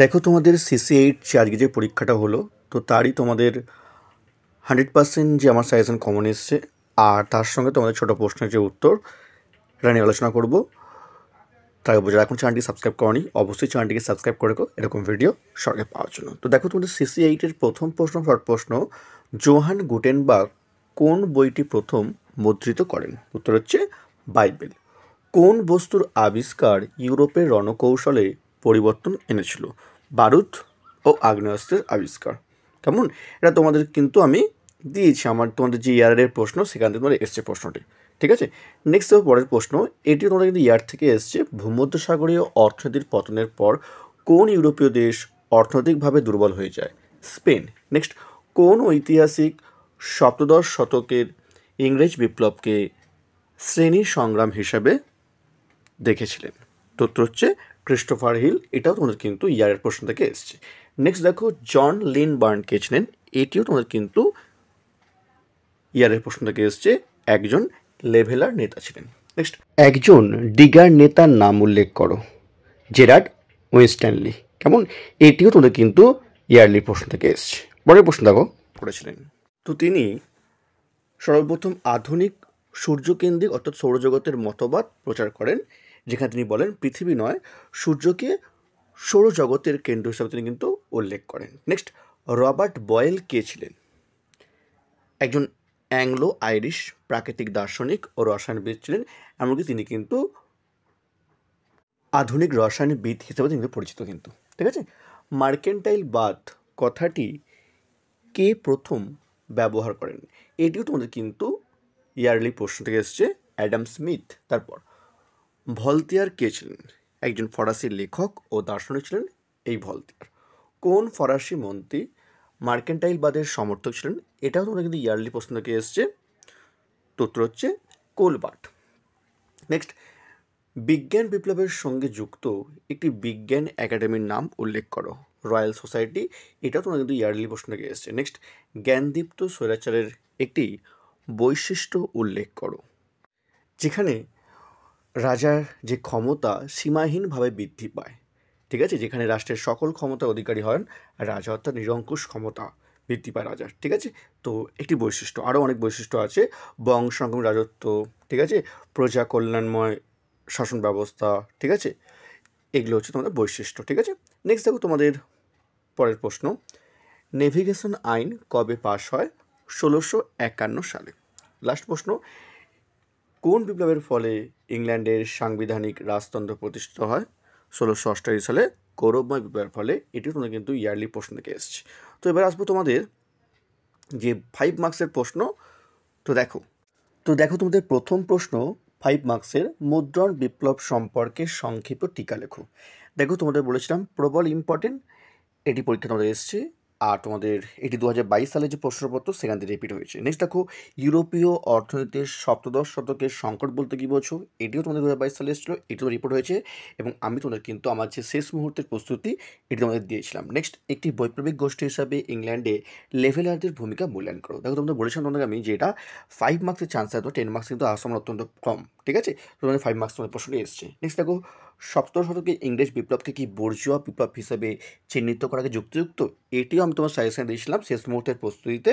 দেখো তোমাদের CC eight যে আজকে যে পরীক্ষাটা হলো তো তারই তোমাদের হান্ড্রেড পার্সেন্ট যে আমার সাজেশন কমন এসছে আর তার সঙ্গে তোমাদের ছোটো প্রশ্নের যে উত্তর এটা নিয়ে আলোচনা করবো তাই বোঝা এখন চ্যানেলটি সাবস্ক্রাইব করি অবশ্যই চ্যানেলটিকে সাবস্ক্রাইব করে এরকম ভিডিও সঙ্গে পাওয়ার জন্য তো দেখো তোমাদের সিসি এইটের প্রথম প্রশ্ন শর্ট প্রশ্ন জোহান বা কোন বইটি প্রথম মুদ্রিত করেন উত্তর হচ্ছে বাইবেল কোন বস্তুর আবিষ্কার ইউরোপের রণকৌশলে পরিবর্তন এনেছিল বারুদ ও আগ্নেয়াস্ত্রের আবিষ্কার কেমন এটা তোমাদের কিন্তু আমি দিয়েছি আমার তোমাদের যে ইয়ারের প্রশ্ন সেখান থেকে তোমাদের এসছে প্রশ্নটি ঠিক আছে নেক্সট পরের প্রশ্ন এটি তোমাদের কিন্তু ইয়ার থেকে এসছে ভূমধ্যসাগরীয় অর্থনীতির পতনের পর কোন ইউরোপীয় দেশ অর্থনৈতিকভাবে দুর্বল হয়ে যায় স্পেন নেক্সট কোন ঐতিহাসিক সপ্তদশ শতকের ইংরেজ বিপ্লবকে শ্রেণী সংগ্রাম হিসাবে দেখেছিলেন তথ্য হচ্ছে ক্রিস্টোফার হিল এটাও তোমাদের কিন্তু ইয়ারের প্রশ্ন থেকে এসছে নেক্সট দেখো জন লিন বার্নকে ছিলেন এটিও তোমাদের কিন্তু ইয়ারের প্রশ্ন থেকে এসছে একজন লেভেলার নেতা ছিলেন নেক্সট একজন ডিগার নেতার নাম উল্লেখ করো জেরার্ড ওয়েস্ট্যানলি কেমন এটিও তোমাদের কিন্তু ইয়ারলি প্রশ্ন থেকে এসছে পরের প্রশ্ন দেখো পড়েছিলেন তো তিনি সর্বপ্রথম আধুনিক সূর্যকেন্দ্রিক অর্থাৎ সৌরজগতের মতবাদ প্রচার করেন যেখানে তিনি বলেন পৃথিবী নয় সূর্যকে সৌরজগতের কেন্দ্র হিসাবে তিনি কিন্তু উল্লেখ করেন নেক্সট রবার্ট বয়েল কে ছিলেন একজন অ্যাংলো আইরিশ প্রাকৃতিক দার্শনিক ও রসায়নবিদ ছিলেন এমনকি তিনি কিন্তু আধুনিক রসায়নবিদ হিসেবে তিনি পরিচিত কিন্তু ঠিক আছে মার্কেন্টাইল বাদ কথাটি কে প্রথম ব্যবহার করেন এটিও তোমাদের কিন্তু ইয়ারলি প্রশ্ন থেকে এসছে অ্যাডাম স্মিথ তারপর ভলতিয়ার কে ছিলেন একজন ফরাসি লেখক ও দার্শনিক ছিলেন এই ভলতিয়ার কোন ফরাসি মন্ত্রী মার্কেন্টাইলবাদের সমর্থক ছিলেন এটাও তোমরা কিন্তু ইয়ারলি প্রশ্ন থেকে এসছে উত্তর হচ্ছে কোলবার্ট নেক্সট বিজ্ঞান বিপ্লবের সঙ্গে যুক্ত একটি বিজ্ঞান একাডেমির নাম উল্লেখ করো রয়্যাল সোসাইটি এটাও তোমরা কিন্তু ইয়ারলি প্রশ্ন থেকে এসছে নেক্সট জ্ঞানদীপ্ত স্বৈরাচারের একটি বৈশিষ্ট্য উল্লেখ করো যেখানে রাজার যে ক্ষমতা সীমাহীনভাবে বৃদ্ধি পায় ঠিক আছে যেখানে রাষ্ট্রের সকল ক্ষমতা অধিকারী হন রাজা অর্থাৎ নিরঙ্কুশ ক্ষমতা বৃদ্ধি পায় রাজার ঠিক আছে তো একটি বৈশিষ্ট্য আরও অনেক বৈশিষ্ট্য আছে বংশঙ্গম রাজত্ব ঠিক আছে প্রজা কল্যাণময় শাসন ব্যবস্থা ঠিক আছে এগুলো হচ্ছে তোমাদের বৈশিষ্ট্য ঠিক আছে নেক্সট দেখো তোমাদের পরের প্রশ্ন নেভিগেশন আইন কবে পাশ হয় ষোলোশো একান্ন সালে লাস্ট প্রশ্ন কোন বিপ্লবের ফলে ইংল্যান্ডের সাংবিধানিক রাজতন্ত্র প্রতিষ্ঠিত হয় ষোলোশো অষ্টাশি সালে গৌরবময় বিপ্লবের ফলে এটি তোমরা কিন্তু ইয়ারলি প্রশ্ন থেকে এসছে তো এবার আসবো তোমাদের যে ফাইভ মার্ক্সের প্রশ্ন তো দেখো তো দেখো তোমাদের প্রথম প্রশ্ন ফাইভ মার্ক্সের মুদ্রণ বিপ্লব সম্পর্কে সংক্ষিপ্ত টিকা লেখো দেখো তোমাদের বলেছিলাম প্রবল ইম্পর্টেন্ট এটি পরীক্ষা তোমাদের এসছে আর তোমাদের এটি দু সালে যে প্রশ্নপত্র সেখান থেকে রিপিট হয়েছে নেক্সট দেখো ইউরোপীয় অর্থনীতির সপ্তদশ শতকের সংকট বলতে কী বলছো এটিও তোমাদের দু হাজার সালে এসেছিলো এটিও রিপোর্ট হয়েছে এবং আমি তোমাদের কিন্তু আমার যে শেষ মুহূর্তের প্রস্তুতি এটি তোমাদের দিয়েছিলাম নেক্সট একটি বৈপ্লবিক গোষ্ঠী হিসাবে ইংল্যান্ডে লেভেলারদের ভূমিকা মূল্যায়ন করো দেখো তোমাদের বলেছিলাম তোমাদের আমি যে এটা ফাইভ মার্কসের চান্স থাকতো টেন মার্কস কিন্তু আসাম অত্যন্ত কম ঠিক আছে তোমাদের ফাইভ মার্কস তোমাদের প্রশ্নটি এসছে নেক্সট দেখো সপ্তম শতকে ইংরেজ বিপ্লবকে কি বর্জুয়া বিপ্লব হিসেবে চিহ্নিত করাকে যুক্তিযুক্ত এটিও আমি তোমার সাজেশানে দিয়েছিলাম শেষ মুহূর্তের প্রস্তুতিতে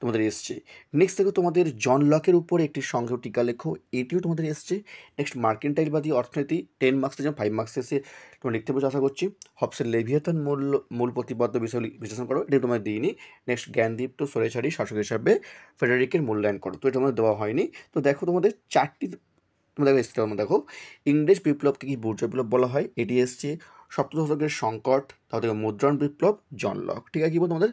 তোমাদের এসছে নেক্সট দেখো তোমাদের জন লকের উপর একটি সংগ্রহ টিকা লেখো এটিও তোমাদের এসছে নেক্সট মার্কেন্টাইলবাদী অর্থনীতি টেন মার্কসের জন্য ফাইভ মার্কস এসে তোমরা লিখতে বসে আশা করছি হবসের লেভিয়াতন মূল মূল প্রতিবদ্ধ বিষয় বিশ্লেষণ করো এটি তোমাদের দিইনি নেক্সট জ্ঞানদীপ্ত সরেছাড়ি শাসক হিসাবে ফেডারিকের মূল্যায়ন করো তো এটা তোমাদের দেওয়া হয়নি তো দেখো তোমাদের চারটি তুমি দেখো এসছে তোমরা দেখো ইংরেজ বিপ্লবকে কি বুর্জ বিপ্লব বলা হয় এটি এসছে সপ্তম শতকের সংকট তারপর মুদ্রণ বিপ্লব জনলক ঠিক আছে কি বলবো তোমাদের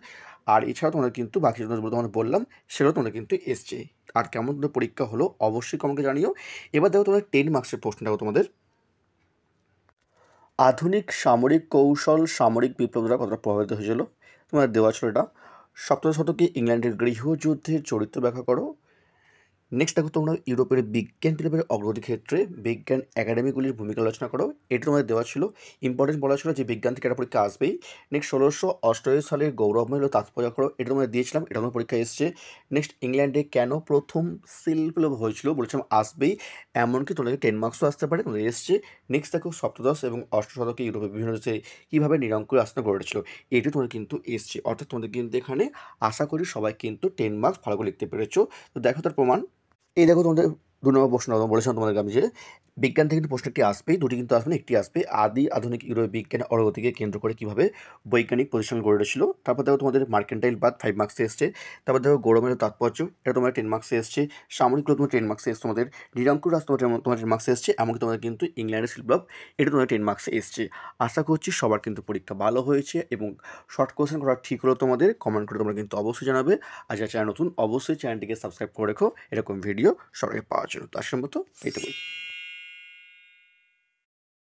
আর এছাড়াও তোমাদের কিন্তু বাকি যেগুলো তোমাদের বললাম সেটাও তোমরা কিন্তু এসছে আর কেমন তোমাদের পরীক্ষা হলো অবশ্যই কমকে জানিও এবার দেখো তোমাদের টেন মার্কসের প্রশ্ন দেখো তোমাদের আধুনিক সামরিক কৌশল সামরিক বিপ্লব দ্বারা কতটা প্রভাবিত হয়েছিল তোমাদের দেওয়া ছিল এটা সপ্তদশ শতকে ইংল্যান্ডের গৃহযুদ্ধের চরিত্র ব্যাখ্যা করো নেক্সট দেখো তোমরা ইউরোপের বিজ্ঞান ক্লাবের অগ্রগতি ক্ষেত্রে বিজ্ঞান একাডেমিগুলির ভূমিকা আলোচনা করো এটির মধ্যে দেওয়া ছিল ইম্পর্টেন্ট বলা ছিল যে বিজ্ঞান থেকে একটা পরীক্ষা আসবেই নেক্সট ষোলোশো অষ্টআশি সালের গৌরবময় তাৎপর্য করো এটার মধ্যে দিয়েছিলাম এটার মধ্যে পরীক্ষা এসছে নেক্সট ইংল্যান্ডে কেন প্রথম শিল্পলোভ হয়েছিল বলেছিলাম আসবেই এমনকি তোমাদেরকে টেন মার্কসও আসতে পারে তোমাদের এসছে নেক্সট দেখো সপ্তদশ এবং অষ্ট শতকে ইউরোপে বিভিন্ন দেশে কীভাবে নিরঙ্কুর আসনা উঠেছিল এটি তোমাদের কিন্তু এসছে অর্থাৎ তোমাদের কিন্তু এখানে আশা করি সবাই কিন্তু টেন মার্কস ভালো করে লিখতে পেরেছো তো দেখো তার প্রমাণ ये देखो तुम्हारे तो দু নম্বর প্রশ্ন বলেছিলাম তোমাদের আমি যে বিজ্ঞান থেকে কিন্তু প্রশ্নটি আসবে দুটি কিন্তু আসবে একটি আসবে আদি আধুনিক ইউরোপীয় বিজ্ঞান অগ্রগতিকে কেন্দ্র করে কীভাবে বৈজ্ঞানিক প্রতিষ্ঠান গড়ে উঠেছিল তারপর দেখো তোমাদের মার্কেন্টাইল বাদ ফাইভ মার্কসে এসছে তারপর দেখো গৌরমের তাৎপর্য এটা তোমার টেন মার্কসে এসছে সামরিক লোক তোমার টেন মার্কসে এসছে তোমাদের নিরামকুর রাজ তোমার তোমার টেন মার্কসে এসছে এমনকি তোমাদের কিন্তু ইংল্যান্ডের শিল্পলাভ এটা তোমার টেন মার্কসে এসছে আশা করছি সবার কিন্তু পরীক্ষা ভালো হয়েছে এবং শর্ট কোয়েশ্চেন করা ঠিক হলো তোমাদের কমেন্ট করে তোমরা কিন্তু অবশ্যই জানাবে আর যারা চ্যানেল নতুন অবশ্যই চ্যানেলটিকে সাবস্ক্রাইব করে রেখো এরকম ভিডিও সবাই পাওয়া আচরণ তো আসার মতো এইটুকুই